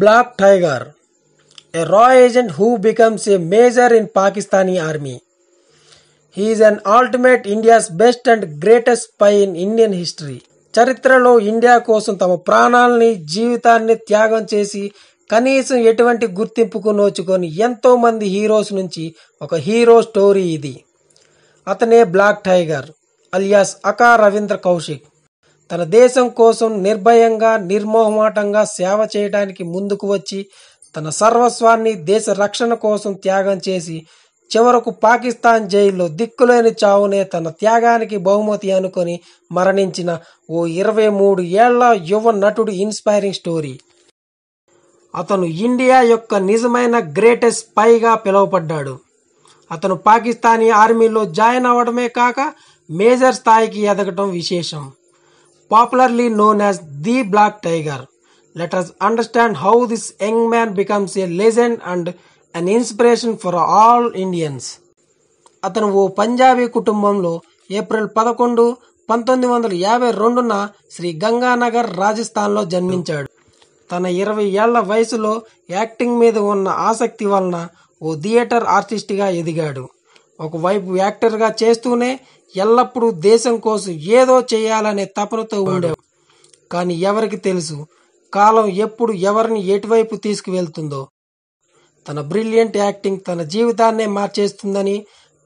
Black tiger a రా agent who becomes a major in Pakistani army he's an ultimate India's best and greatest spy in Indian history చరిత్రలో India కోసం తమ ప్రాణాలని జీవితాన్ని త్యాగం చేసి కనీసం ఎటువంటి గుర్తింపుకు నోచుకొని ఎంతో మంది హీరోస్ నుంచి ఒక హీరో స్టోరీ ఇది అతనే బ్లాక్ టైగర్ అలియాస్ అకా రవీంద్ర కౌశిక్ తన దేశం కోసం నిర్భయంగా నిర్మోహమాటంగా సేవ చేయడానికి ముందుకు వచ్చి తన సర్వస్వాన్ని దేశ రక్షణ కోసం త్యాగం చేసి చివరకు పాకిస్తాన్ జైల్లో దిక్కులేని చావునే తన త్యాగానికి బహుమతి అనుకొని మరణించిన ఓ ఇరవై మూడు ఏళ్ల యువ నటుడు ఇన్స్పైరింగ్ స్టోరీ అతను ఇండియా యొక్క నిజమైన గ్రేటెస్ట్ స్పైగా పిలువపడ్డాడు అతను పాకిస్తానీ ఆర్మీలో జాయిన్ అవ్వడమే కాక మేజర్ స్థాయికి ఎదగటం విశేషం popularly known as the Black Tiger. Let us understand how this young man becomes a legend and an inspiration for all Indians. అతను ఓ పంజాబీ కుటుంబంలో ఏప్రిల్ పదకొండు పంతొమ్మిది వందల యాభై రెండున శ్రీ గంగానగర్ రాజస్థాన్లో జన్మించాడు తన ఇరవై ఏళ్ల వయసులో యాక్టింగ్ మీద ఉన్న ఆసక్తి వలన ఓ థియేటర్ ఆర్టిస్ట్గా ఎదిగాడు ఒకవైపు యాక్టర్గా చేస్తూనే ఎల్లప్పుడూ దేశం కోసం ఏదో చేయాలనే తపనతో ఉండేవాడు కానీ ఎవరికి తెలుసు కాలం ఎప్పుడు ఎవరిని ఎటువైపు తీసుకువెళ్తుందో తన బ్రిలియంట్ యాక్టింగ్ తన జీవితాన్నే మార్చేస్తుందని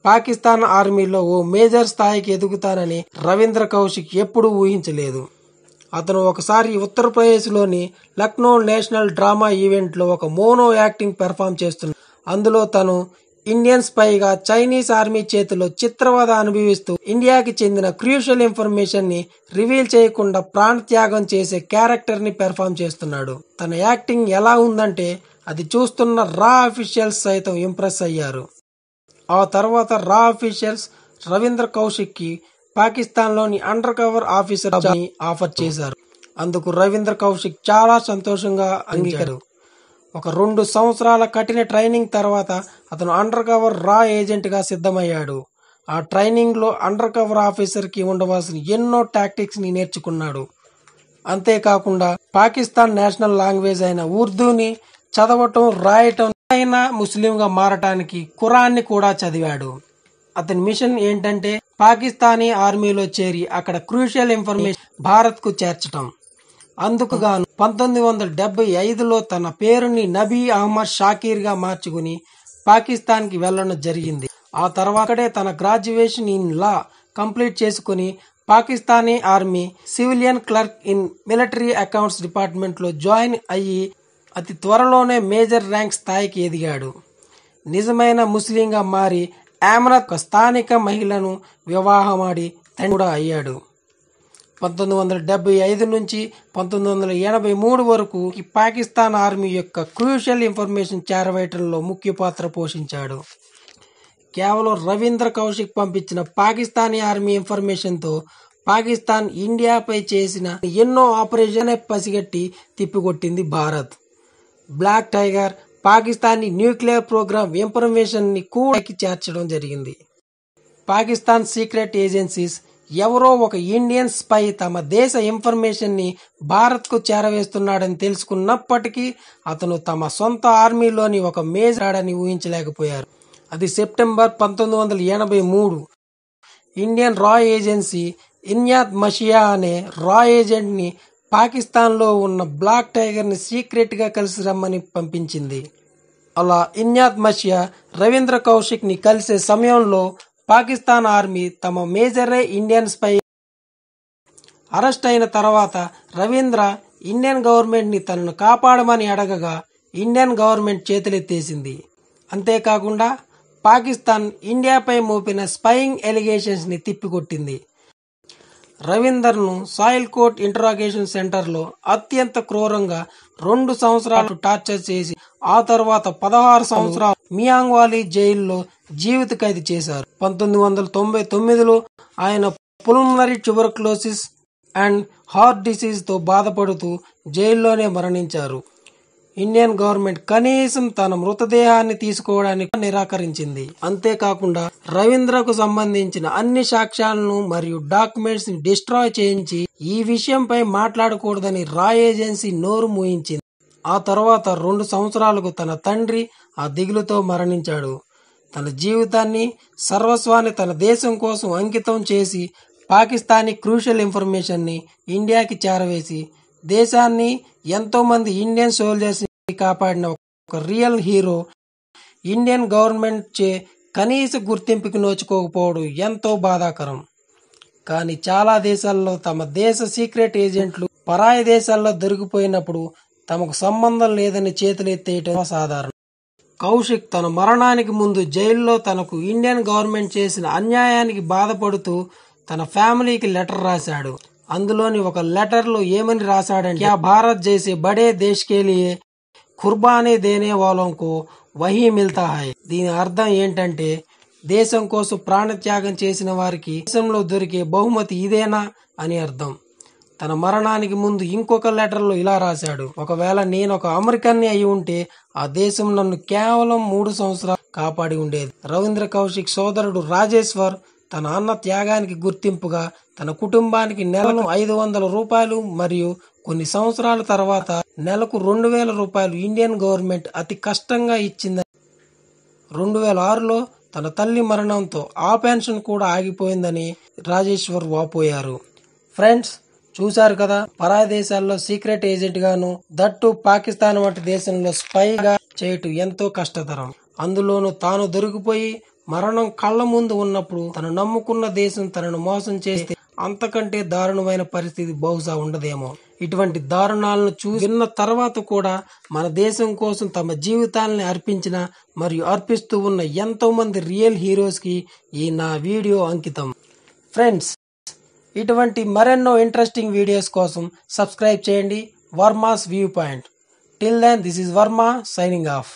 పాకిస్తాన్ ఆర్మీలో ఓ మేజర్ స్థాయికి ఎదుగుతానని రవీంద్ర కౌశిక్ ఎప్పుడూ ఊహించలేదు అతను ఒకసారి ఉత్తరప్రదేశ్లోని లక్నో నేషనల్ డ్రామా ఈవెంట్లో ఒక మోనో యాక్టింగ్ పెర్ఫామ్ చేస్తున్నాడు అందులో తను ఇండియన్ గా చైనీస్ ఆర్మీ చేతిలో చిత్రవద అనుభవిస్తూ ఇండియాకి చెందిన క్రూషియల్ ఇన్ఫర్మేషన్ ని రివీల్ చేయకుండా ప్రాణ త్యాగం చేసే క్యారెక్టర్ ని పెర్ఫామ్ చేస్తున్నాడు తన యాక్టింగ్ ఎలా ఉందంటే అది చూస్తున్న రా అఫీషియల్స్ సైతం ఇంప్రెస్ అయ్యారు ఆ తర్వాత రా అఫీషియల్స్ రవీంద్ర కౌశిక్ కి పాకిస్తాన్లోని అండర్ కవర్ ఆఫీసర్ ఆఫర్ చేశారు అందుకు రవీంద్ర కౌశిక్ చాలా సంతోషంగా అంగీకరు ఒక రెండు సంవత్సరాల కఠిన ట్రైనింగ్ తర్వాత అతను అండర్ కవర్ రా ఏజెంట్గా సిద్ధమయ్యాడు ఆ ట్రైనింగ్లో అండర్ కవర్ ఆఫీసర్కి ఉండవలసిన ఎన్నో టాక్టిక్స్ని నేర్చుకున్నాడు అంతేకాకుండా పాకిస్తాన్ నేషనల్ లాంగ్వేజ్ అయిన ఉర్దూని చదవటం రాయటం అయినా ముస్లింగా మారటానికి ఖురాన్ని కూడా చదివాడు అతని మిషన్ ఏంటంటే పాకిస్తానీ ఆర్మీలో చేరి అక్కడ క్రూషియల్ ఇన్ఫర్మేషన్ భారత్కు చేర్చటం అందుకుగాను పంతొమ్మిది వందల డెబ్బై ఐదులో తన పేరుని నబీ అహ్మద్ షాకీర్గా మార్చుకుని పాకిస్తాన్కి వెళ్లడం జరిగింది ఆ తర్వాత తన గ్రాడ్యుయేషన్ ఇన్ లా కంప్లీట్ చేసుకుని Pakistani army civilian clerk in military accounts డిపార్ట్మెంట్లో జాయిన్ అయ్యి అతి త్వరలోనే మేజర్ ర్యాంక్ స్థాయికి ఎదిగాడు నిజమైన ముస్లింగా మారి ఆమ్రత్ స్థానిక మహిళను వివాహమాడి తండ్రి అయ్యాడు పంతొమ్మిది వందల డెబ్బై ఐదు నుంచి పంతొమ్మిది వందల ఎనభై మూడు వరకు ఈ పాకిస్తాన్ ఆర్మీ యొక్క క్రూషియల్ ఇన్ఫర్మేషన్ చేరవేయటంలో ముఖ్య పాత్ర పోషించాడు కేవలం రవీంద్ర కౌశిక్ పంపించిన పాకిస్తానీ ఆర్మీ ఇన్ఫర్మేషన్తో పాకిస్తాన్ ఇండియాపై చేసిన ఎన్నో ఆపరేషన్ పసిగట్టి తిప్పికొట్టింది Bharat black tiger Pakistani nuclear programme ఇన్ఫర్మేషన్ని కూడా చేర్చడం జరిగింది పాకిస్తాన్ సీక్రెట్ ఏజెన్సీస్ ఎవరో ఒక ఇండియన్ స్పై తమ దేశ ఇన్ఫర్మేషన్ని భారత్కు చేరవేస్తున్నాడని తెలుసుకున్నప్పటికీ అతను తమ సొంత ఆర్మీలోని ఒక ఆడని ఊహించలేకపోయారు అది సెప్టెంబర్ పంతొమ్మిది వందల ఎనభై మూడు ఇండియన్ రా ఏజెన్సీ ఇన్యాత్ మషియా అనే రా ఏజెంట్ని పాకిస్తాన్లో ఉన్న బ్లాక్ టైగర్ని సీక్రెట్గా కలిసి రమ్మని పంపించింది అలా ఇన్యాత్ మషియా రవీంద్ర కౌశిక్ని కలిసే సమయంలో పాకిస్తాన్ ఆర్మీ తమ మేజరే ఇండియన్ స్పై అరెస్ట్ అయిన తర్వాత రవీంద్ర ఇండియన్ గవర్నమెంట్ని తనను కాపాడమని అడగగా ఇండియన్ గవర్నమెంట్ చేతులెత్తేసింది అంతేకాకుండా పాకిస్తాన్ ఇండియాపై మోపిన స్పైయింగ్ ఎలిగేషన్స్ని తిప్పికొట్టింది రవీందర్ను సాయిల్ కోర్ట్ ఇంటరాగేషన్ సెంటర్లో అత్యంత క్రూరంగా రెండు సంవత్సరాలు టార్చర్ చేసి ఆ తర్వాత పదహారు సంవత్సరాలు మియాంగ్వాలీ జైల్లో జీవిత ఖైదు చేశారు పంతొమ్మిది వందల తొంభై తొమ్మిదిలో ఆయన పుల్మనరీ ట్యూబర్క్లోసిస్ అండ్ హార్ట్ డిసీజ్తో బాధపడుతూ జైల్లోనే మరణించారు ఇండియన్ గవర్నమెంట్ కనీసం తన మృతదేహాన్ని తీసుకోవడానికి నిరాకరించింది అంతేకాకుండా రవీంద్రకు సంబంధించిన అన్ని సాక్ష్యాలను మరియు డాక్యుమెంట్స్ ని డిస్ట్రాయ్ చేయించి ఈ విషయంపై మాట్లాడకూడదని రా ఏజెన్సీ నోరు మూయించింది ఆ తర్వాత రెండు సంవత్సరాలకు తన తండ్రి ఆ దిగులుతో మరణించాడు తన జీవితాన్ని సర్వస్వాన్ని తన దేశం కోసం అంకితం చేసి పాకిస్తానీ క్రూషియల్ ఇన్ఫర్మేషన్ని ఇండియాకి చేరవేసి దేశాన్ని ఎంతోమంది ఇండియన్ సోల్జర్స్ని కాపాడిన ఒక రియల్ హీరో ఇండియన్ గవర్నమెంట్ చే కనీస గుర్తింపుకి నోచుకోకపోవడం ఎంతో బాధాకరం కానీ చాలా దేశాల్లో తమ దేశ సీక్రెట్ ఏజెంట్లు పరాయ దేశాల్లో దొరికిపోయినప్పుడు తమకు సంబంధం లేదని చేతులెత్తేయటం సాధారణం కౌశిక్ తన మరణానికి ముందు జైల్లో తనకు ఇండియన్ గవర్నమెంట్ చేసిన అన్యాయానికి బాధపడుతూ తన ఫ్యామిలీకి లెటర్ రాశాడు అందులోని ఒక లెటర్లో ఏమని రాశాడంటే ఆ భారత్ జైసే బడే దేశ్ కేలియే కుర్బానే దేనే వాళ్ళకు వహీ మిల్తాయి దీని అర్థం ఏంటంటే దేశం కోసం ప్రాణత్యాగం చేసిన వారికి దేశంలో దొరికే బహుమతి ఇదేనా అని అర్థం తన మరణానికి ముందు ఇంకొక లెటర్లో ఇలా రాశాడు ఒకవేళ నేను ఒక అమెరికన్ని అయి ఉంటే ఆ దేశం నన్ను కేవలం మూడు సంవత్సరాలు కాపాడి ఉండేది రవీంద్ర కౌశిక్ సోదరుడు రాజేశ్వర్ తన అన్న త్యాగానికి గుర్తింపుగా తన కుటుంబానికి నెలను ఐదు వందల రూపాయలు మరియు కొన్ని సంవత్సరాల తర్వాత నెలకు రెండు వేల రూపాయలు ఇండియన్ గవర్నమెంట్ అతి కష్టంగా ఇచ్చిందని రెండు వేల ఆరులో తన తల్లి మరణంతో ఆ పెన్షన్ కూడా ఆగిపోయిందని రాజేశ్వర్ వాపోయారు ఫ్రెండ్స్ చూశారు కదా పరాయి దేశాల్లో సీక్రెట్ ఏజెంట్ గాను దట్టు పాకిస్తాన్ వంటి దేశంలో స్పైగా చేయటం ఎంతో కష్టతరం అందులోనూ తాను దొరికిపోయి మరణం కళ్ళ ముందు ఉన్నప్పుడు తను నమ్ముకున్న దేశం తనను మోసం చేస్తే అంతకంటే దారుణమైన పరిస్థితి బహుశా ఉండదేమో ఇటువంటి దారుణాలను చూసిన తర్వాత కూడా మన దేశం కోసం తమ జీవితాలని అర్పించిన మరియు అర్పిస్తూ ఉన్న ఎంతో మంది రియల్ హీరోస్కి ఈ నా వీడియో అంకితం ఫ్రెండ్స్ ఇటువంటి మరెన్నో ఇంట్రెస్టింగ్ వీడియోస్ కోసం సబ్స్క్రైబ్ చేయండి Varma's view point till then this is Varma signing of